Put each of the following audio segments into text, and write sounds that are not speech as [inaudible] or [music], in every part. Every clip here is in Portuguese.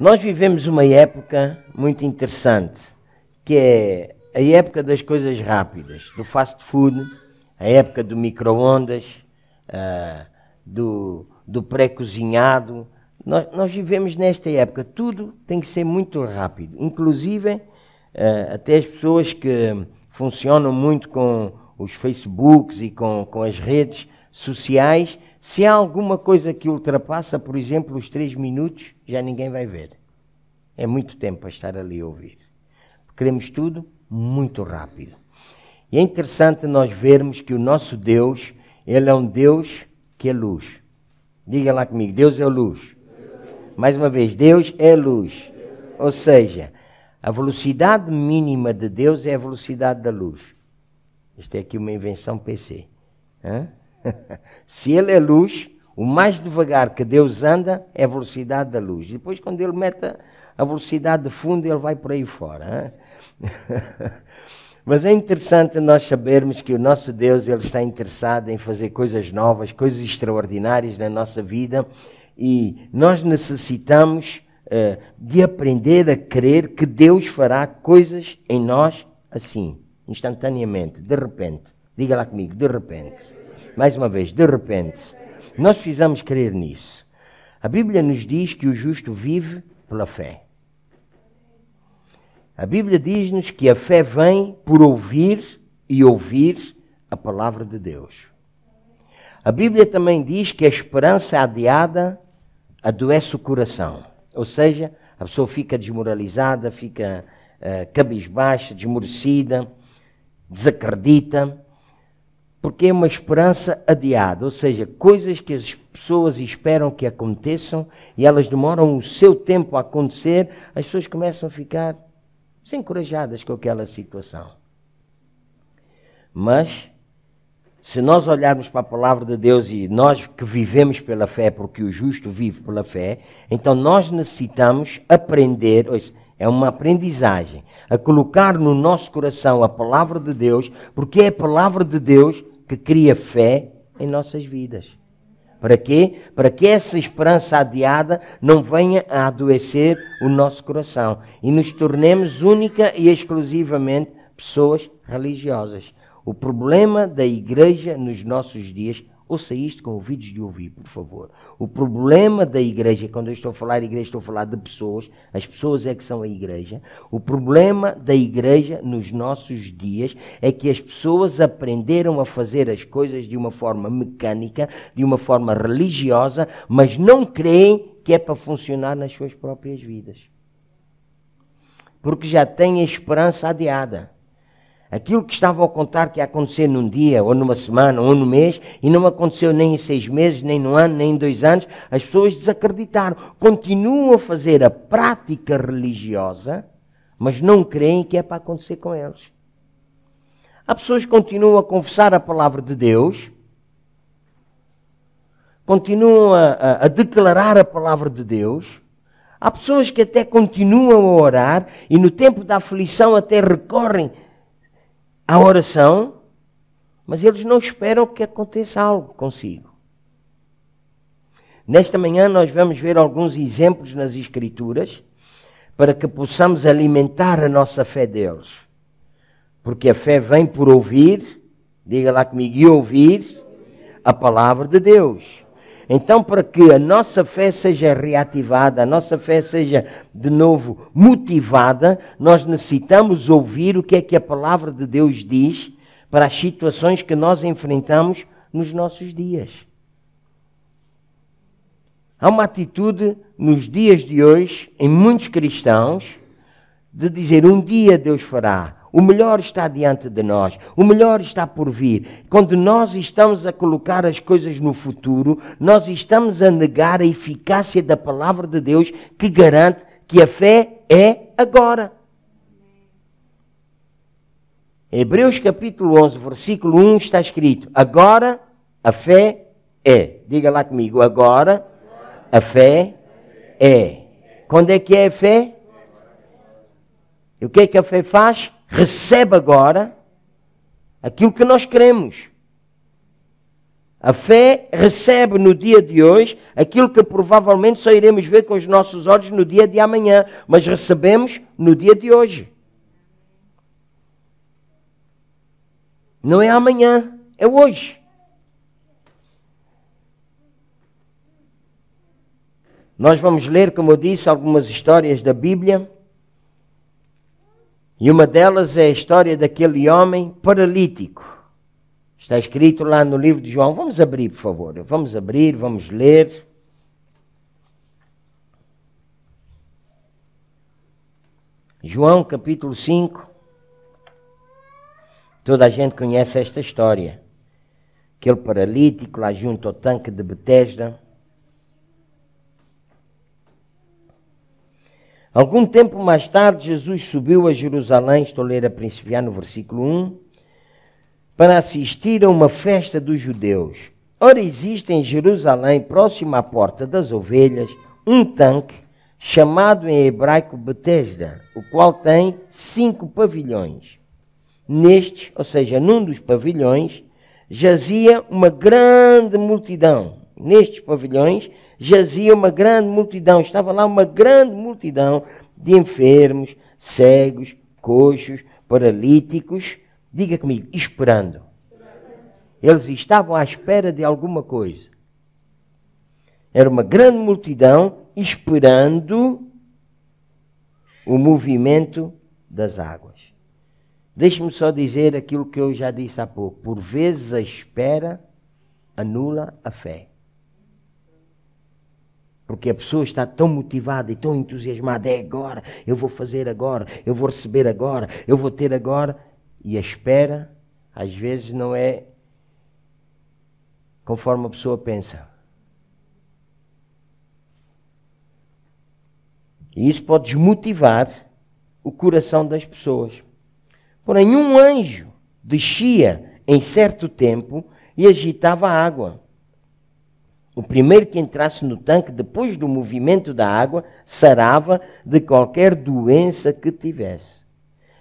Nós vivemos uma época muito interessante, que é a época das coisas rápidas, do fast food, a época do micro-ondas, uh, do, do pré-cozinhado. Nós, nós, vivemos nesta época, tudo tem que ser muito rápido, inclusive uh, até as pessoas que funcionam muito com os Facebooks e com, com as redes sociais se há alguma coisa que ultrapassa, por exemplo, os três minutos, já ninguém vai ver. É muito tempo para estar ali a ouvir. Queremos tudo muito rápido. E é interessante nós vermos que o nosso Deus, ele é um Deus que é luz. Diga lá comigo, Deus é luz. Mais uma vez, Deus é luz. Ou seja, a velocidade mínima de Deus é a velocidade da luz. Isto é aqui uma invenção PC. Hã? [laughs] Se ele é luz, o mais devagar que Deus anda é a velocidade da luz. depois, quando ele mete a velocidade de fundo, ele vai por aí fora. [laughs] Mas é interessante nós sabermos que o nosso Deus ele está interessado em fazer coisas novas, coisas extraordinárias na nossa vida e nós necessitamos uh, de aprender a crer que Deus fará coisas em nós assim, instantaneamente, de repente. Diga lá comigo, de repente mais uma vez, de repente. Nós precisamos crer nisso. A Bíblia nos diz que o justo vive pela fé. A Bíblia diz-nos que a fé vem por ouvir e ouvir a palavra de Deus. A Bíblia também diz que a esperança adiada adoece o coração. Ou seja, a pessoa fica desmoralizada, fica uh, cabisbaixa, desmorecida, desacredita porque é uma esperança adiada, ou seja, coisas que as pessoas esperam que aconteçam e elas demoram o seu tempo a acontecer, as pessoas começam a ficar desencorajadas com aquela situação. Mas, se nós olharmos para a palavra de Deus e nós que vivemos pela fé, porque o justo vive pela fé, então nós necessitamos aprender, é uma aprendizagem, a colocar no nosso coração a palavra de Deus, porque é a palavra de Deus que cria fé em nossas vidas. Para quê? Para que essa esperança adiada não venha a adoecer o nosso coração e nos tornemos única e exclusivamente pessoas religiosas. O problema da igreja nos nossos dias Ouça isto com ouvidos de ouvir, por favor. O problema da igreja, quando eu estou a falar igreja, estou a falar de pessoas, as pessoas é que são a igreja. O problema da igreja nos nossos dias é que as pessoas aprenderam a fazer as coisas de uma forma mecânica, de uma forma religiosa, mas não creem que é para funcionar nas suas próprias vidas. Porque já têm a esperança adiada. Aquilo que estava a contar que ia acontecer num dia, ou numa semana, ou num mês, e não aconteceu nem em seis meses, nem num ano, nem em dois anos, as pessoas desacreditaram. Continuam a fazer a prática religiosa, mas não creem que é para acontecer com eles. Há pessoas que continuam a confessar a palavra de Deus, continuam a, a, a declarar a palavra de Deus, Há pessoas que até continuam a orar e no tempo da aflição até recorrem à oração, mas eles não esperam que aconteça algo consigo. Nesta manhã nós vamos ver alguns exemplos nas Escrituras para que possamos alimentar a nossa fé deles. Porque a fé vem por ouvir, diga lá comigo, e ouvir a palavra de Deus. Então, para que a nossa fé seja reativada, a nossa fé seja de novo motivada, nós necessitamos ouvir o que é que a palavra de Deus diz para as situações que nós enfrentamos nos nossos dias. Há uma atitude nos dias de hoje, em muitos cristãos, de dizer: um dia Deus fará, o melhor está diante de nós, o melhor está por vir. Quando nós estamos a colocar as coisas no futuro, nós estamos a negar a eficácia da palavra de Deus que garante que a fé é agora. Hebreus capítulo 11, versículo 1 está escrito: Agora a fé é. Diga lá comigo: Agora a fé é. Quando é que é a fé? E o que é que a fé faz? recebe agora aquilo que nós queremos. A fé recebe no dia de hoje aquilo que provavelmente só iremos ver com os nossos olhos no dia de amanhã, mas recebemos no dia de hoje. Não é amanhã, é hoje. Nós vamos ler, como eu disse, algumas histórias da Bíblia e uma delas é a história daquele homem paralítico. Está escrito lá no livro de João. Vamos abrir, por favor. Vamos abrir, vamos ler. João capítulo 5. Toda a gente conhece esta história. Aquele paralítico lá junto ao tanque de Betesda Algum tempo mais tarde, Jesus subiu a Jerusalém, estou a ler a principiar no versículo 1, para assistir a uma festa dos judeus. Ora, existe em Jerusalém, próximo à Porta das Ovelhas, um tanque chamado em hebraico Betesda, o qual tem cinco pavilhões. Nestes, ou seja, num dos pavilhões, jazia uma grande multidão. Nestes pavilhões jazia uma grande multidão, estava lá uma grande multidão de enfermos, cegos, coxos, paralíticos, diga comigo, esperando. Eles estavam à espera de alguma coisa. Era uma grande multidão esperando o movimento das águas. Deixe-me só dizer aquilo que eu já disse há pouco. Por vezes a espera anula a fé. Porque a pessoa está tão motivada e tão entusiasmada, é agora, eu vou fazer agora, eu vou receber agora, eu vou ter agora. E a espera, às vezes, não é conforme a pessoa pensa. E isso pode desmotivar o coração das pessoas. Porém, um anjo descia em certo tempo e agitava a água. O primeiro que entrasse no tanque, depois do movimento da água, sarava de qualquer doença que tivesse.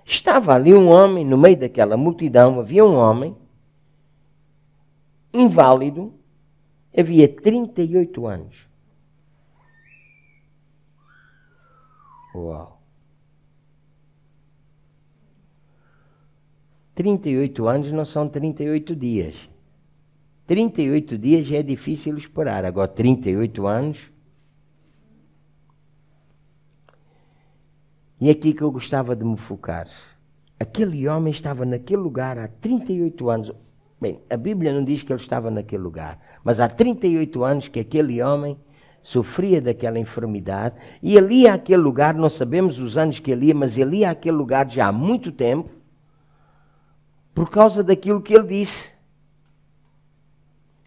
Estava ali um homem, no meio daquela multidão, havia um homem, inválido, havia 38 anos. Uau! 38 anos não são 38 dias. 38 dias já é difícil esperar, agora 38 anos. E é aqui que eu gostava de me focar. Aquele homem estava naquele lugar há 38 anos. Bem, a Bíblia não diz que ele estava naquele lugar, mas há 38 anos que aquele homem sofria daquela enfermidade e ali aquele àquele lugar, não sabemos os anos que ele ia, mas ele ia àquele lugar já há muito tempo por causa daquilo que ele disse.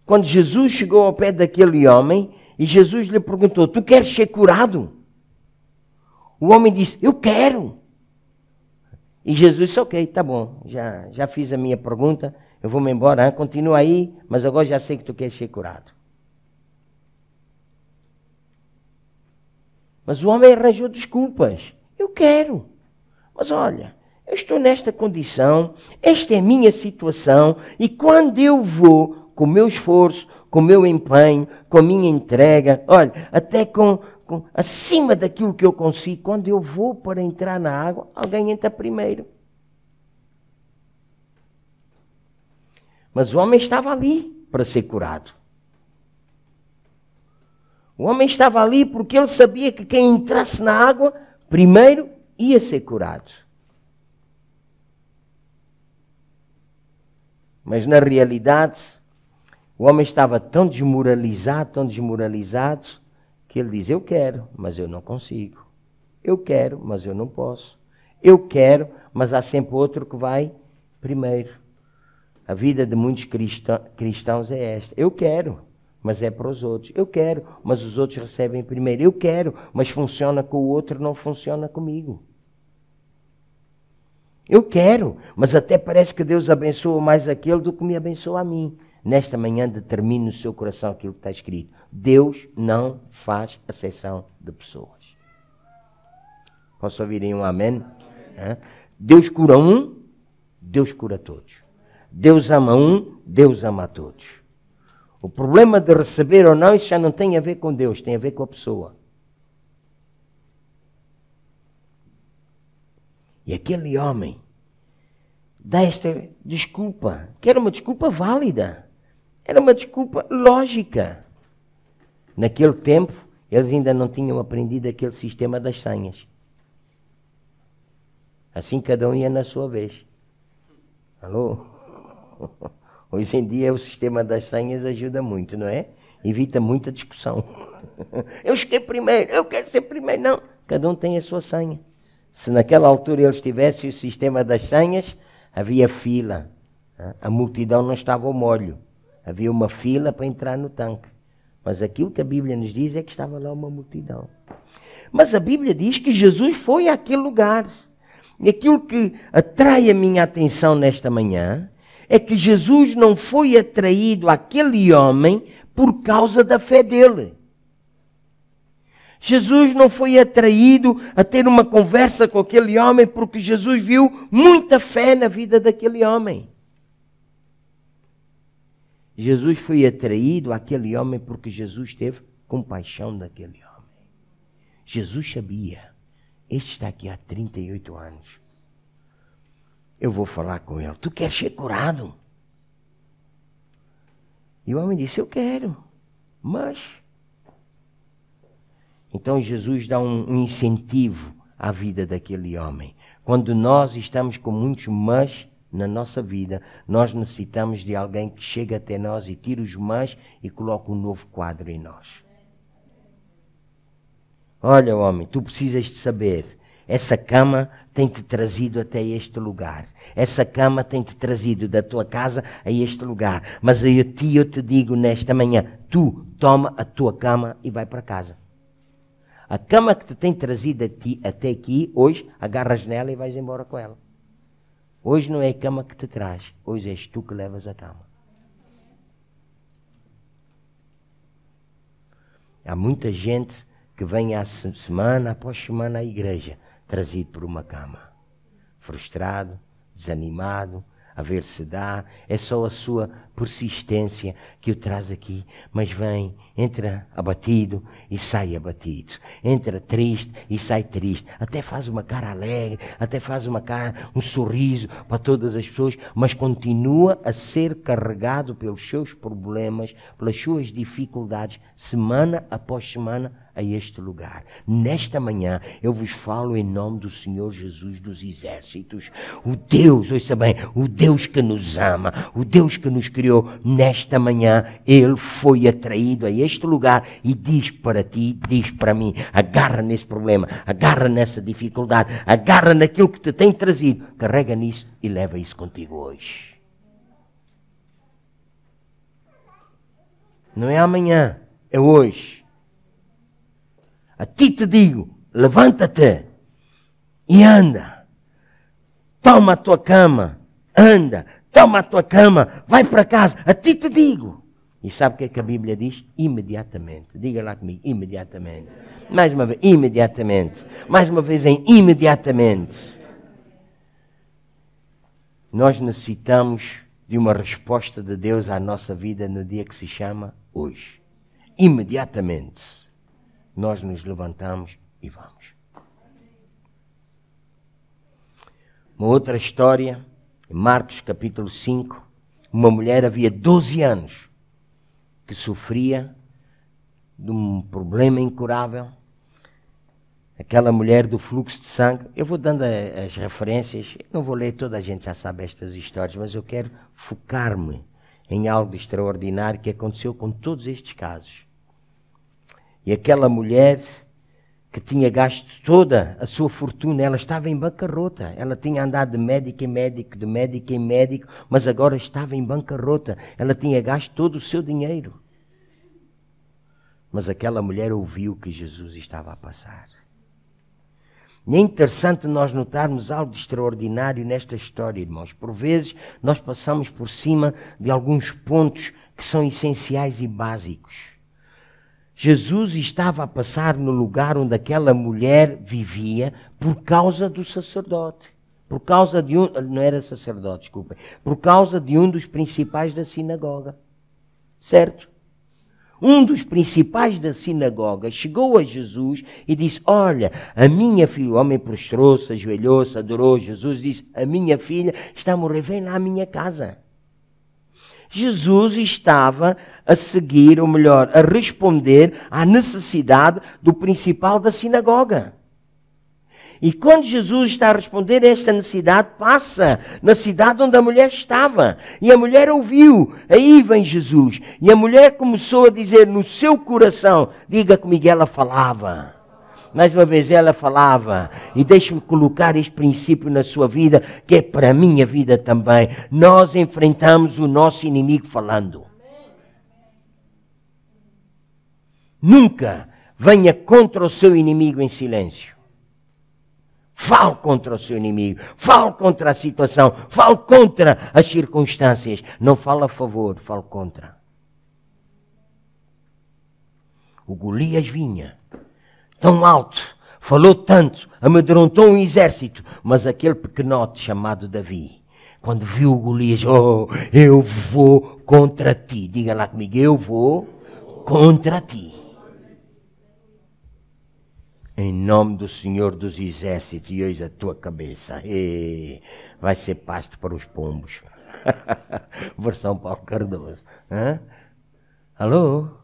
Quando Jesus chegou ao pé daquele homem e Jesus lhe perguntou: Tu queres ser curado? O homem disse: Eu quero. E Jesus disse: Ok, tá bom, já, já fiz a minha pergunta, eu vou-me embora, hein? continua aí, mas agora já sei que tu queres ser curado. Mas o homem arranjou desculpas. Eu quero. Mas olha, eu estou nesta condição, esta é a minha situação, e quando eu vou, com o meu esforço, com o meu empenho, com a minha entrega, olha, até com, com acima daquilo que eu consigo, quando eu vou para entrar na água, alguém entra primeiro. Mas o homem estava ali para ser curado. O homem estava ali porque ele sabia que quem entrasse na água, primeiro ia ser curado. Mas na realidade, o homem estava tão desmoralizado, tão desmoralizado, que ele diz: Eu quero, mas eu não consigo. Eu quero, mas eu não posso. Eu quero, mas há sempre outro que vai primeiro. A vida de muitos cristãos é esta: Eu quero, mas é para os outros. Eu quero, mas os outros recebem primeiro. Eu quero, mas funciona com o outro, não funciona comigo. Eu quero, mas até parece que Deus abençoa mais aquele do que me abençoa a mim nesta manhã determine no seu coração aquilo que está escrito. Deus não faz exceção de pessoas. Posso ouvir um amém? amém. Deus cura um, Deus cura todos. Deus ama um, Deus ama a todos. O problema de receber ou não, isso já não tem a ver com Deus, tem a ver com a pessoa. E aquele homem dá esta desculpa, que era uma desculpa válida. Era uma desculpa lógica. Naquele tempo, eles ainda não tinham aprendido aquele sistema das senhas. Assim cada um ia na sua vez. Alô? [laughs] Hoje em dia o sistema das senhas ajuda muito, não é? Evita muita discussão. [laughs] Eu cheguei primeiro, eu quero ser primeiro. Não, cada um tem a sua senha. Se naquela altura eles tivessem o sistema das senhas, havia fila. Né? A multidão não estava ao molho. Havia uma fila para entrar no tanque. Mas aquilo que a Bíblia nos diz é que estava lá uma multidão. Mas a Bíblia diz que Jesus foi àquele lugar. E aquilo que atrai a minha atenção nesta manhã é que Jesus não foi atraído àquele homem por causa da fé dele. Jesus não foi atraído a ter uma conversa com aquele homem porque Jesus viu muita fé na vida daquele homem. Jesus foi atraído àquele homem porque Jesus teve compaixão daquele homem. Jesus sabia, este está aqui há 38 anos. Eu vou falar com ele. Tu queres ser curado? E o homem disse: Eu quero, mas. Então Jesus dá um, um incentivo à vida daquele homem. Quando nós estamos com muitos mas, na nossa vida, nós necessitamos de alguém que chegue até nós e tire os mais e coloque um novo quadro em nós. Olha, homem, tu precisas de saber. Essa cama tem-te trazido até este lugar. Essa cama tem-te trazido da tua casa a este lugar. Mas eu ti eu te digo nesta manhã: tu toma a tua cama e vai para casa. A cama que te tem trazido ti, até aqui, hoje, agarras nela e vais embora com ela. Hoje não é a cama que te traz, hoje és tu que levas a cama. Há muita gente que vem à semana após semana à igreja, trazido por uma cama, frustrado, desanimado, a ver se dá. É só a sua persistência que o traz aqui. Mas vem, entra abatido e sai abatido. Entra triste e sai triste. Até faz uma cara alegre, até faz uma cara, um sorriso para todas as pessoas, mas continua a ser carregado pelos seus problemas, pelas suas dificuldades, semana após semana a este lugar. Nesta manhã eu vos falo em nome do Senhor Jesus dos Exércitos, o Deus, ouça bem, o Deus que nos ama, o Deus que nos criou. Nesta manhã ele foi atraído a este lugar e diz para ti, diz para mim: agarra nesse problema, agarra nessa dificuldade, agarra naquilo que te tem trazido, carrega nisso e leva isso contigo hoje. Não é amanhã, é hoje. A ti te digo: levanta-te e anda. Toma a tua cama, anda, toma a tua cama, vai para casa, a ti te digo. E sabe o que é que a Bíblia diz? Imediatamente. Diga lá comigo, imediatamente. Mais uma vez, imediatamente. Mais uma vez em imediatamente. Nós necessitamos de uma resposta de Deus à nossa vida no dia que se chama hoje. Imediatamente nós nos levantamos e vamos. Uma outra história, Marcos capítulo 5, uma mulher havia 12 anos que sofria de um problema incurável. Aquela mulher do fluxo de sangue, eu vou dando as referências, não vou ler, toda a gente já sabe estas histórias, mas eu quero focar-me em algo extraordinário que aconteceu com todos estes casos. E aquela mulher que tinha gasto toda a sua fortuna, ela estava em bancarrota. Ela tinha andado de médico em médico, de médico em médico, mas agora estava em bancarrota. Ela tinha gasto todo o seu dinheiro. Mas aquela mulher ouviu que Jesus estava a passar. E é interessante nós notarmos algo de extraordinário nesta história, irmãos. Por vezes nós passamos por cima de alguns pontos que são essenciais e básicos. Jesus estava a passar no lugar onde aquela mulher vivia por causa do sacerdote. Por causa de um. Não era sacerdote, desculpem. Por causa de um dos principais da sinagoga. Certo? Um dos principais da sinagoga chegou a Jesus e disse: Olha, a minha filha. O homem prostrou-se, ajoelhou-se, adorou Jesus. Disse: A minha filha está a morrer, vem lá à minha casa. Jesus estava a seguir, ou melhor, a responder à necessidade do principal da sinagoga. E quando Jesus está a responder a esta necessidade, passa na cidade onde a mulher estava. E a mulher ouviu. Aí vem Jesus. E a mulher começou a dizer no seu coração: Diga comigo, ela falava mais uma vez ela falava, e deixe-me colocar este princípio na sua vida, que é para a minha vida também. Nós enfrentamos o nosso inimigo falando. Nunca venha contra o seu inimigo em silêncio. Fale contra o seu inimigo, fale contra a situação, fale contra as circunstâncias. Não fale a favor, fale contra. O Golias vinha tão alto, falou tanto, amedrontou um exército, mas aquele pequenote chamado Davi, quando viu Golias, oh, eu vou contra ti. Diga lá comigo, eu vou contra ti. Em nome do Senhor dos Exércitos, e eis a tua cabeça. E vai ser pasto para os pombos. [laughs] Versão Paulo Cardoso. Hã? Alô?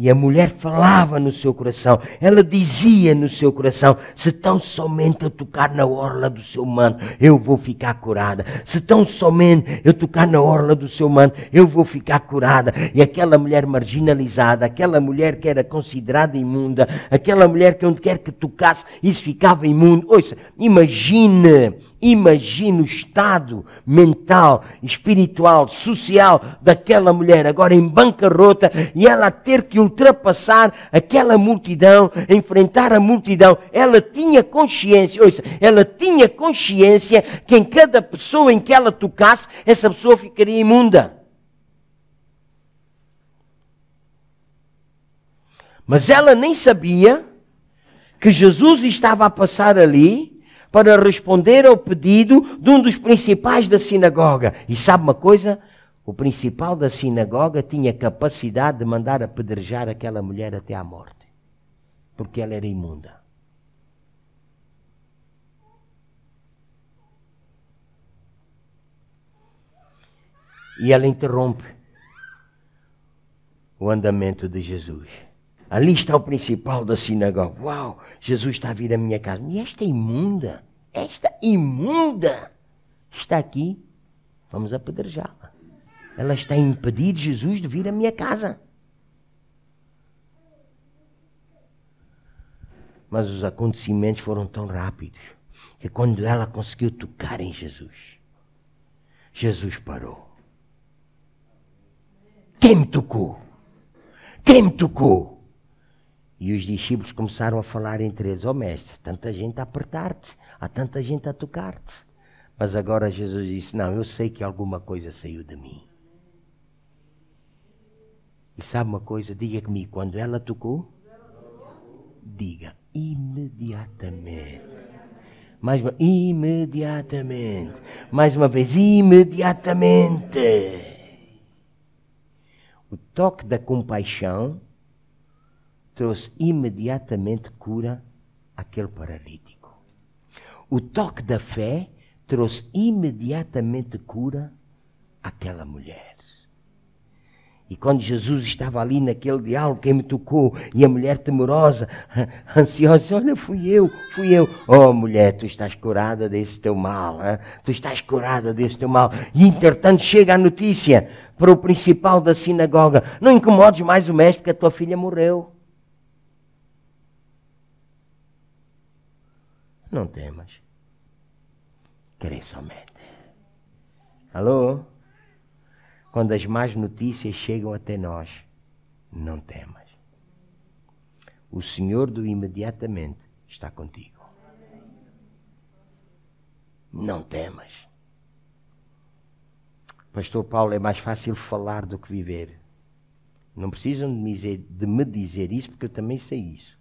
E a mulher falava no seu coração, ela dizia no seu coração: se tão somente eu tocar na orla do seu manto, eu vou ficar curada. Se tão somente eu tocar na orla do seu manto, eu vou ficar curada. E aquela mulher marginalizada, aquela mulher que era considerada imunda, aquela mulher que onde quer que tocasse, isso ficava imundo. Ouça, imagine Imagina o estado mental, espiritual, social daquela mulher, agora em bancarrota, e ela ter que ultrapassar aquela multidão, enfrentar a multidão. Ela tinha consciência, ouça, ela tinha consciência que em cada pessoa em que ela tocasse, essa pessoa ficaria imunda. Mas ela nem sabia que Jesus estava a passar ali para responder ao pedido de um dos principais da sinagoga. E sabe uma coisa? O principal da sinagoga tinha capacidade de mandar apedrejar aquela mulher até à morte, porque ela era imunda. E ela interrompe o andamento de Jesus. Ali está o principal da sinagoga. Uau, Jesus está a vir à minha casa. E esta imunda, esta imunda, está aqui. Vamos apedrejá-la ela está a impedir Jesus de vir à minha casa. Mas os acontecimentos foram tão rápidos que quando ela conseguiu tocar em Jesus, Jesus parou. Quem me tocou? Quem me tocou? E os discípulos começaram a falar entre eles: Ó oh, mestre, tanta gente a apertar-te, há tanta gente a tocar-te. Mas agora Jesus disse: Não, eu sei que alguma coisa saiu de mim. E sabe uma coisa? Diga comigo, quando ela tocou, diga imediatamente. Mais uma, imediatamente. Mais uma vez, imediatamente. O toque da compaixão trouxe imediatamente cura àquele paralítico. O toque da fé trouxe imediatamente cura àquela mulher. E quando Jesus estava ali naquele diálogo, quem me tocou? E a mulher temerosa, [laughs] ansiosa, olha, fui eu, fui eu. Oh, mulher, tu estás curada desse teu mal, hein? tu estás curada desse teu mal. E entretanto chega a notícia para o principal da sinagoga: não incomodes mais o mestre, porque a tua filha morreu. Não temas. Crê somente. Alô? quando as más notícias chegam até nós, não temas. O Senhor do imediatamente está contigo. Não temas. Pastor Paulo, é mais fácil falar do que viver. Não precisam de me, dizer, de me dizer isso, porque eu também sei isso.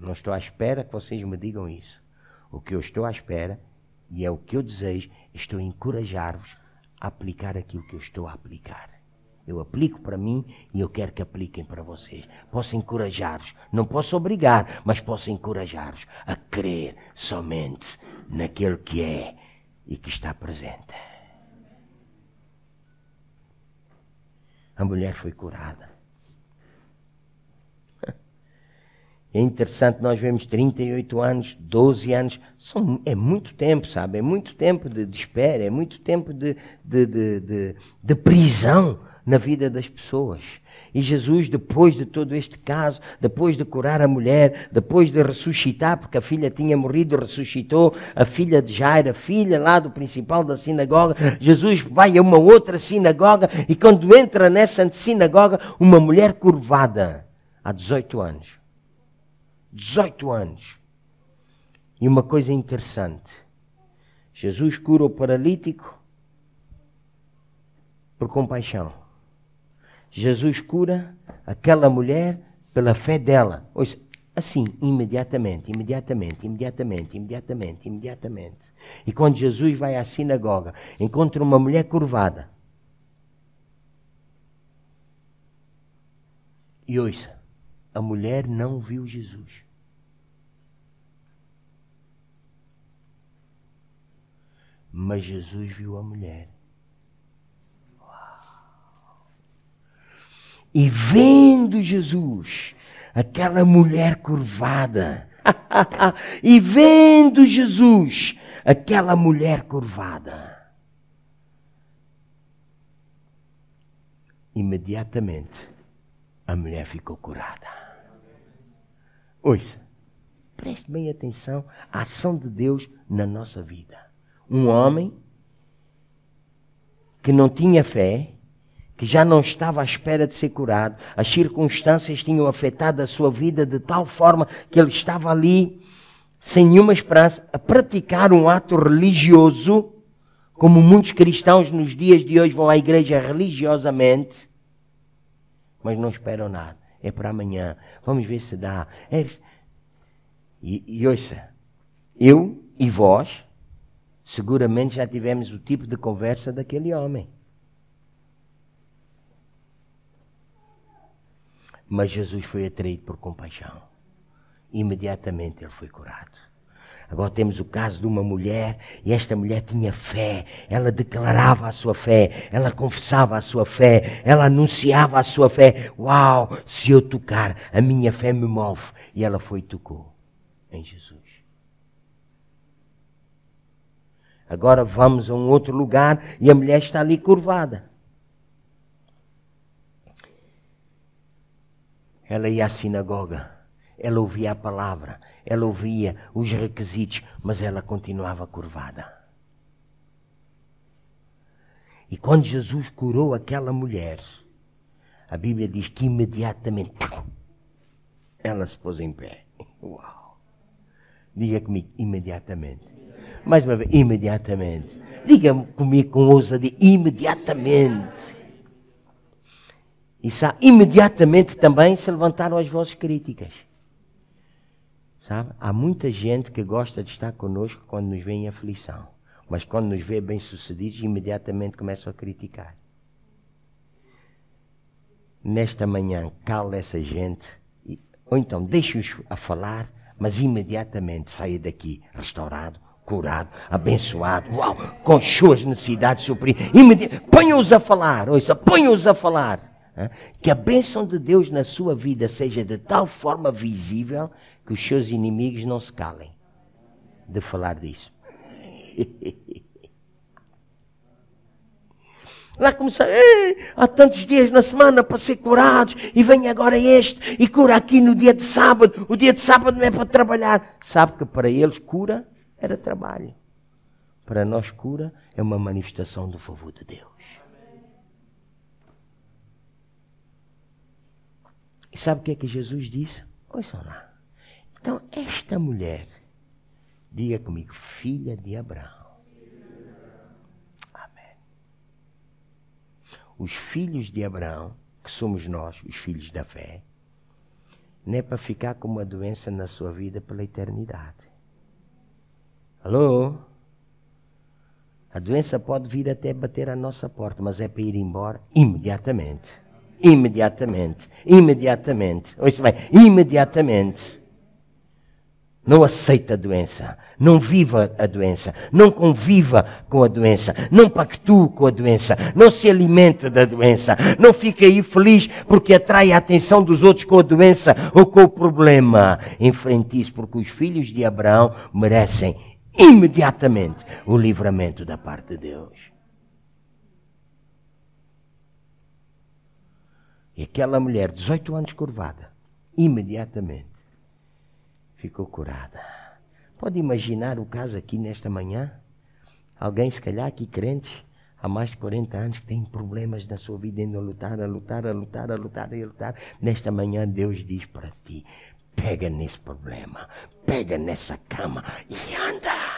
Não estou à espera que vocês me digam isso. O que eu estou à espera, e é o que eu desejo, é estou a encorajar-vos aplicar aquilo que eu estou a aplicar. Eu aplico para mim e eu quero que apliquem para vocês. Posso encorajar vos não posso obrigar, mas posso encorajar vos a crer somente naquele que é e que está presente. A mulher foi curada. É interessante, nós vemos 38 anos, 12 anos, são, é muito tempo, sabe? É muito tempo de, de espera, é muito tempo de, de, de, de prisão na vida das pessoas. E Jesus, depois de todo este caso, depois de curar a mulher, depois de ressuscitar, porque a filha tinha morrido, ressuscitou, a filha de Jair, a filha lá do principal da sinagoga, Jesus vai a uma outra sinagoga e quando entra nessa sinagoga, uma mulher curvada, há 18 anos, 18 anos. E uma coisa interessante: Jesus cura o paralítico por compaixão. Jesus cura aquela mulher pela fé dela. Ouça, assim, imediatamente, imediatamente, imediatamente, imediatamente, imediatamente. E quando Jesus vai à sinagoga, encontra uma mulher curvada. E ouça, a mulher não viu Jesus. Mas Jesus viu a mulher. E vendo Jesus, aquela mulher curvada, [laughs] e vendo Jesus, aquela mulher curvada, imediatamente a mulher ficou curada. Ouça, preste bem atenção à ação de Deus na nossa vida. Um homem que não tinha fé, que já não estava à espera de ser curado, as circunstâncias tinham afetado a sua vida de tal forma que ele estava ali, sem nenhuma esperança, a praticar um ato religioso, como muitos cristãos nos dias de hoje vão à igreja religiosamente, mas não esperam nada é para amanhã, vamos ver se dá. É... E, e ouça, eu e vós seguramente já tivemos o tipo de conversa daquele homem. Mas Jesus foi atraído por compaixão. Imediatamente ele foi curado. Agora temos o caso de uma mulher e esta mulher tinha fé, ela declarava a sua fé, ela confessava a sua fé, ela anunciava a sua fé. Uau, se eu tocar, a minha fé me move. E ela foi e tocou em Jesus. Agora vamos a um outro lugar e a mulher está ali curvada. Ela ia à sinagoga. Ela ouvia a palavra, ela ouvia os requisitos, mas ela continuava curvada. E quando Jesus curou aquela mulher, a Bíblia diz que imediatamente ela se pôs em pé. Uau! Diga comigo, imediatamente. Mais uma vez, imediatamente. Diga comigo com ousadia, imediatamente. E imediatamente também se levantaram as vossas críticas. Sabe? Há muita gente que gosta de estar conosco quando nos vê em aflição, mas quando nos vê bem-sucedidos, imediatamente começam a criticar. Nesta manhã, cala essa gente, ou então deixe-os a falar, mas imediatamente saia daqui restaurado, curado, abençoado, uau, com suas necessidades supridas. Imedi... Ponham-os a falar, ouça, ponham-os a falar que a bênção de Deus na sua vida seja de tal forma visível que os seus inimigos não se calem de falar disso. [laughs] Lá começaram, há tantos dias na semana para ser curados, e vem agora este, e cura aqui no dia de sábado. O dia de sábado não é para trabalhar. Sabe que para eles cura era trabalho. Para nós, cura é uma manifestação do favor de Deus. E sabe o que é que Jesus disse? Ouçam lá. Então, esta mulher, diga comigo, filha de Abraão. Amém. Os filhos de Abraão, que somos nós, os filhos da fé, não é para ficar com uma doença na sua vida pela eternidade. Alô? A doença pode vir até bater à nossa porta, mas é para ir embora imediatamente imediatamente. Imediatamente. Ouça bem, imediatamente. Não aceita a doença. Não viva a doença. Não conviva com a doença. Não pactue com a doença. Não se alimenta da doença. Não fique aí feliz porque atrai a atenção dos outros com a doença ou com o problema. Enfrente isso porque os filhos de Abraão merecem imediatamente o livramento da parte de Deus. E aquela mulher, 18 anos curvada, imediatamente ficou curada. Pode imaginar o caso aqui nesta manhã? Alguém, se calhar, aqui crente, há mais de 40 anos, que tem problemas na sua vida, ainda a lutar, a lutar, a lutar, a lutar e a lutar. Nesta manhã, Deus diz para ti: pega nesse problema, pega nessa cama e anda.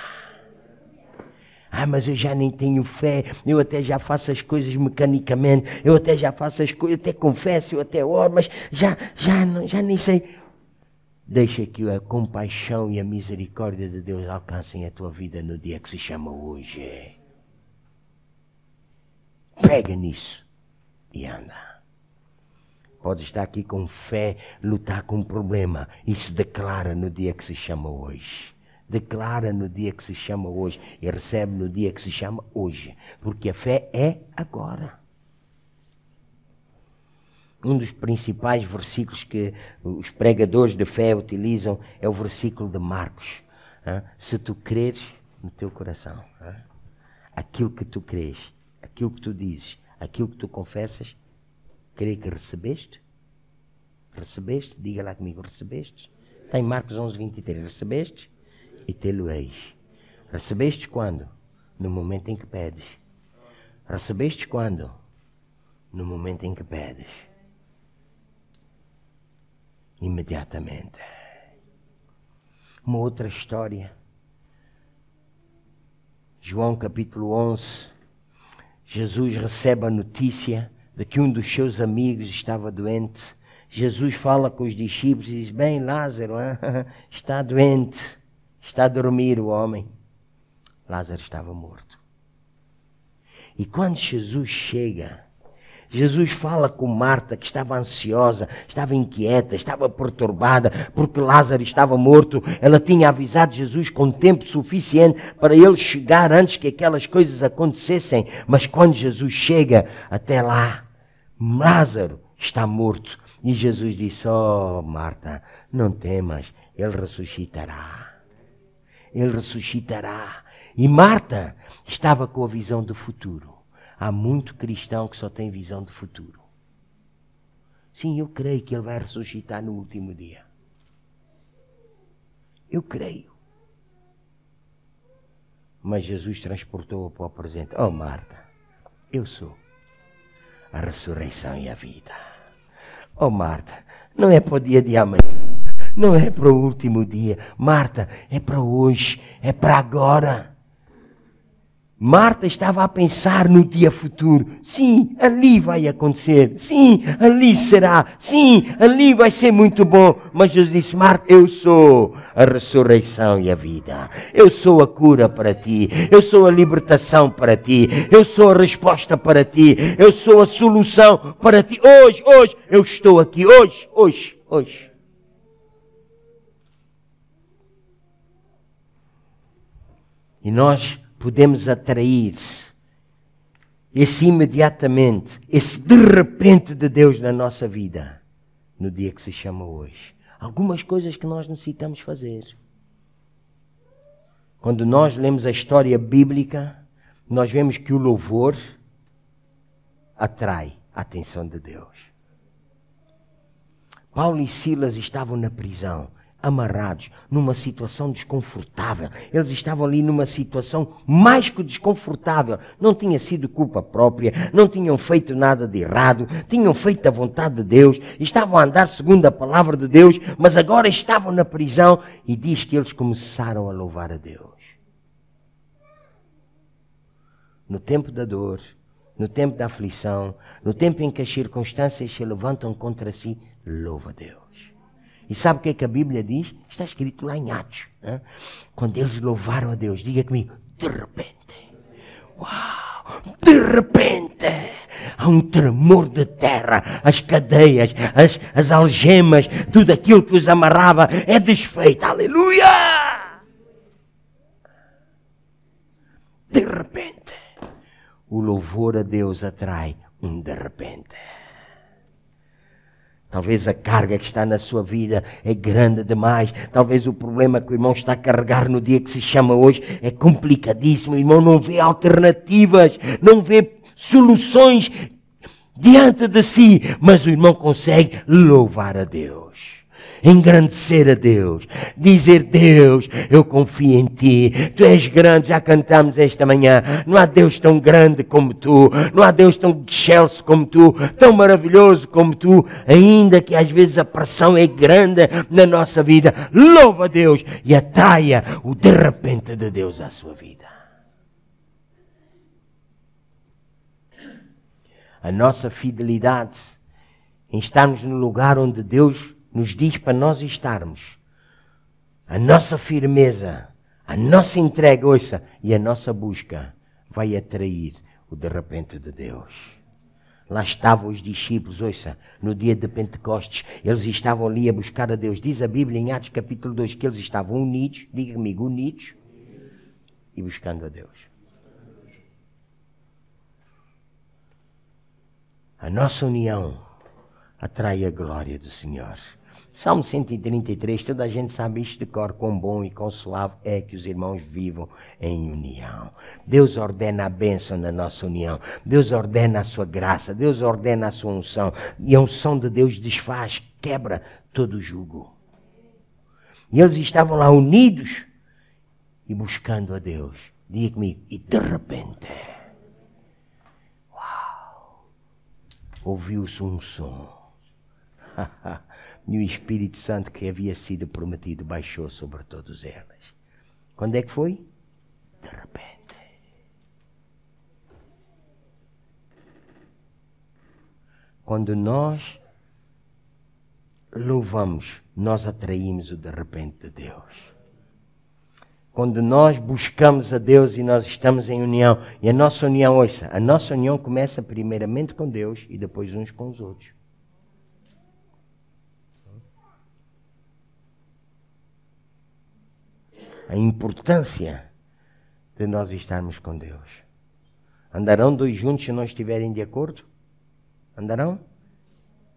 Ah, mas eu já nem tenho fé, eu até já faço as coisas mecanicamente, eu até já faço as coisas, eu até confesso, eu até oro, mas já, já, não, já nem sei. Deixa que a compaixão e a misericórdia de Deus alcancem a tua vida no dia que se chama hoje. Pega nisso e anda. Pode estar aqui com fé, lutar com um problema e se declara no dia que se chama hoje declara no dia que se chama hoje e recebe no dia que se chama hoje, porque a fé é agora. Um dos principais versículos que os pregadores de fé utilizam é o versículo de Marcos. Se tu creres no teu coração, aquilo que tu crês, aquilo que tu dizes, aquilo que tu confessas, crê que recebeste? Recebeste? Diga lá comigo, recebeste? Tem Marcos 11, 23. Recebeste? e tê-lo-eis. Recebeste quando? No momento em que pedes. Recebeste quando? No momento em que pedes. Imediatamente. Uma outra história. João capítulo 11. Jesus recebe a notícia de que um dos seus amigos estava doente. Jesus fala com os discípulos e diz: Bem, Lázaro hein? [laughs] está doente. Está a dormir o homem. Lázaro estava morto. E quando Jesus chega, Jesus fala com Marta, que estava ansiosa, estava inquieta, estava perturbada, porque Lázaro estava morto. Ela tinha avisado Jesus com tempo suficiente para ele chegar antes que aquelas coisas acontecessem. Mas quando Jesus chega até lá, Lázaro está morto. E Jesus disse: Oh, Marta, não temas, ele ressuscitará ele ressuscitará. E Marta estava com a visão do futuro. Há muito cristão que só tem visão de futuro. Sim, eu creio que ele vai ressuscitar no último dia. Eu creio. Mas Jesus transportou-a para o presente. Oh, Marta, eu sou a ressurreição e a vida. Oh, Marta, não é para o dia de amanhã não é para o último dia. Marta, é para hoje, é para agora. Marta estava a pensar no dia futuro. Sim, ali vai acontecer. Sim, ali será. Sim, ali vai ser muito bom. Mas Jesus disse: Marta, eu sou a ressurreição e a vida. Eu sou a cura para ti. Eu sou a libertação para ti. Eu sou a resposta para ti. Eu sou a solução para ti. Hoje, hoje, eu estou aqui. Hoje, hoje, hoje. E nós podemos atrair esse imediatamente, esse de repente de Deus na nossa vida, no dia que se chama hoje. Algumas coisas que nós necessitamos fazer. Quando nós lemos a história bíblica, nós vemos que o louvor atrai a atenção de Deus. Paulo e Silas estavam na prisão amarrados, numa situação desconfortável. Eles estavam ali numa situação mais que desconfortável. Não tinha sido culpa própria, não tinham feito nada de errado, tinham feito a vontade de Deus, estavam a andar segundo a palavra de Deus, mas agora estavam na prisão e diz que eles começaram a louvar a Deus. No tempo da dor, no tempo da aflição, no tempo em que as circunstâncias se levantam contra si, louva a Deus. E sabe o que, é que a Bíblia diz? Está escrito lá em Atos. Né? Quando eles louvaram a Deus, diga comigo, de repente. Uau! De repente! Há um tremor de terra, as cadeias, as, as algemas, tudo aquilo que os amarrava é desfeito. Aleluia! De repente, o louvor a Deus atrai um de repente. Talvez a carga que está na sua vida é grande demais. Talvez o problema que o irmão está a carregar no dia que se chama hoje é complicadíssimo. O irmão não vê alternativas, não vê soluções diante de si, mas o irmão consegue louvar a Deus engrandecer a Deus, dizer: Deus, eu confio em ti, tu és grande, já cantamos esta manhã. Não há Deus tão grande como tu, não há Deus tão excelso como tu, tão maravilhoso como tu, ainda que às vezes a pressão é grande na nossa vida. Louva Deus e atraia o de repente de Deus à sua vida. A nossa fidelidade em estarmos no lugar onde Deus nos diz para nós estarmos. A nossa firmeza, a nossa entrega, ouça, e a nossa busca vai atrair o repente de Deus. Lá estavam os discípulos, ouça, no dia de Pentecostes, eles estavam ali a buscar a Deus. Diz a Bíblia em Atos capítulo 2 que eles estavam unidos, diga comigo, unidos e buscando a Deus. A nossa união atrai a glória do Senhor. Salmo 133, toda a gente sabe isto de cor, quão bom e quão suave é que os irmãos vivam em união. Deus ordena a bênção na nossa união, Deus ordena a sua graça, Deus ordena a sua unção, e a unção de Deus desfaz, quebra todo o jugo. E eles estavam lá unidos e buscando a Deus. Diga comigo, e de repente, uau, ouviu-se um som [laughs] e o Espírito Santo que havia sido prometido baixou sobre todas elas. Quando é que foi? De repente. Quando nós louvamos, nós atraímos o de repente de Deus. Quando nós buscamos a Deus e nós estamos em união, e a nossa união, ouça, a nossa união começa primeiramente com Deus e depois uns com os outros. a importância de nós estarmos com Deus. Andarão dois juntos se não estiverem de acordo? Andarão?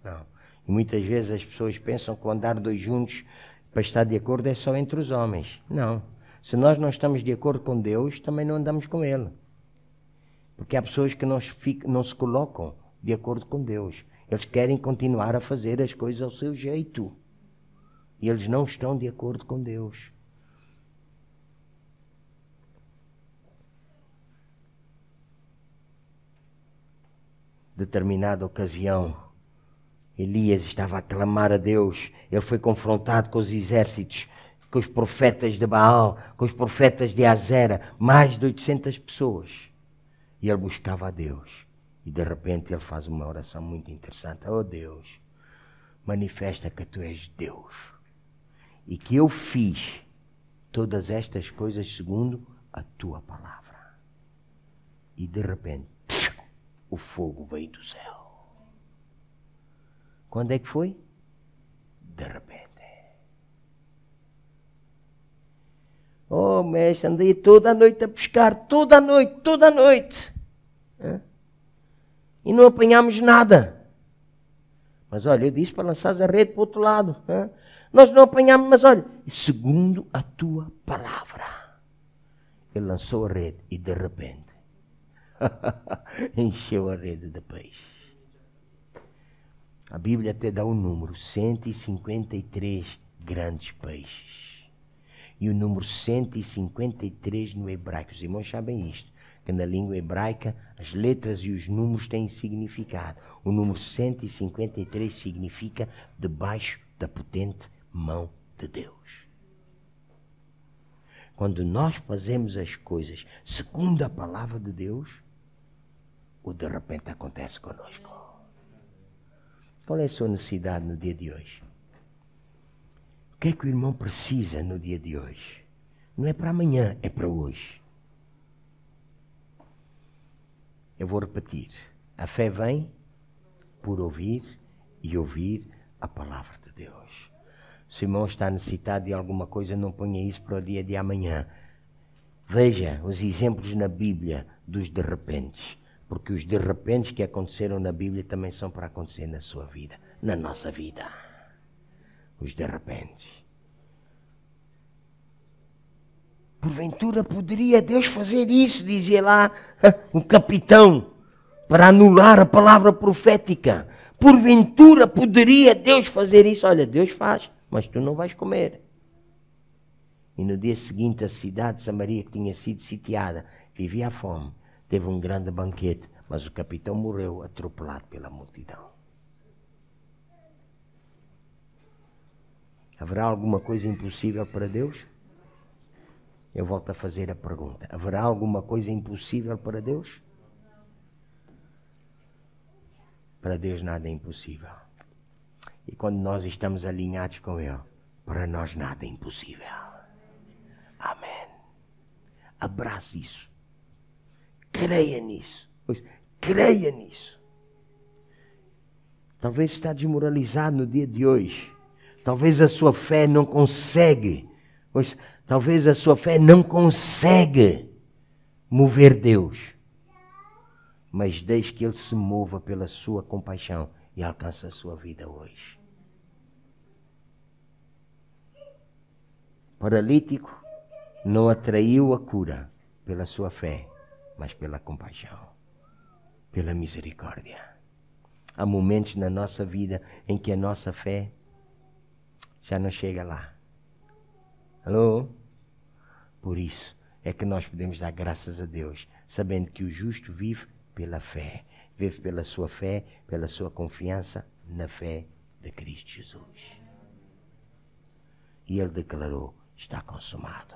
Não. E muitas vezes as pessoas pensam que andar dois juntos para estar de acordo é só entre os homens. Não. Se nós não estamos de acordo com Deus, também não andamos com Ele. Porque há pessoas que não, ficam, não se colocam de acordo com Deus. Eles querem continuar a fazer as coisas ao seu jeito. E eles não estão de acordo com Deus. determinada ocasião, Elias estava a clamar a Deus. Ele foi confrontado com os exércitos, com os profetas de Baal, com os profetas de Azera, mais de 800 pessoas. E ele buscava a Deus. E de repente ele faz uma oração muito interessante: Oh Deus, manifesta que tu és Deus e que eu fiz todas estas coisas segundo a tua palavra. E de repente o fogo veio do céu. Quando é que foi? De repente. Oh, mestre, andei toda a noite a pescar, toda a noite, toda a noite. E não apanhámos nada. Mas olha, eu disse para lançares a rede para o outro lado. Nós não apanhámos, mas olha, segundo a tua palavra. Ele lançou a rede e de repente [laughs] Encheu a rede de peixe. A Bíblia até dá o um número: 153 grandes peixes. E o número 153 no hebraico. Os irmãos sabem isto que na língua hebraica as letras e os números têm significado. O número 153 significa debaixo da potente mão de Deus. Quando nós fazemos as coisas segundo a palavra de Deus, o de repente acontece conosco. Qual é a sua necessidade no dia de hoje? O que é que o irmão precisa no dia de hoje? Não é para amanhã, é para hoje. Eu vou repetir. A fé vem por ouvir e ouvir a palavra de Deus. Se o irmão está necessitado de alguma coisa, não ponha isso para o dia de amanhã. Veja os exemplos na Bíblia dos de repente porque os de repente que aconteceram na Bíblia também são para acontecer na sua vida, na nossa vida. Os de repente. Porventura poderia Deus fazer isso, dizia lá o capitão, para anular a palavra profética. Porventura poderia Deus fazer isso? Olha, Deus faz, mas tu não vais comer. E no dia seguinte, a cidade de Samaria, que tinha sido sitiada, vivia a fome teve um grande banquete, mas o capitão morreu atropelado pela multidão. Haverá alguma coisa impossível para Deus? Eu volto a fazer a pergunta: haverá alguma coisa impossível para Deus? Para Deus nada é impossível. E quando nós estamos alinhados com Ele, para nós nada é impossível. Amém. Abrace isso. Creia nisso. Pois, creia nisso. Talvez está desmoralizado no dia de hoje. Talvez a sua fé não consegue. Pois, talvez a sua fé não consegue mover Deus. Mas desde que Ele se mova pela sua compaixão e alcance a sua vida hoje. Paralítico não atraiu a cura pela sua fé mas pela compaixão, pela misericórdia. Há momentos na nossa vida em que a nossa fé já não chega lá. Alô? Por isso é que nós podemos dar graças a Deus, sabendo que o justo vive pela fé. Vive pela sua fé, pela sua confiança na fé de Cristo Jesus. E ele declarou: está consumado.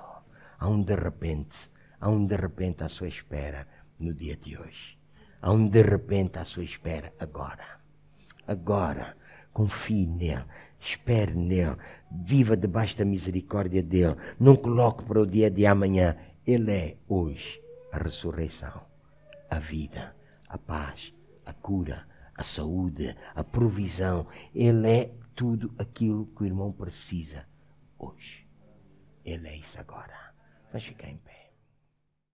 Há um de repente Há um de repente à sua espera no dia de hoje. Há um de repente à sua espera agora. Agora, confie nele, espere nele, viva debaixo da misericórdia dele. Não coloque para o dia de amanhã. Ele é hoje a ressurreição, a vida, a paz, a cura, a saúde, a provisão. Ele é tudo aquilo que o irmão precisa hoje. Ele é isso agora. Vai ficar em pé.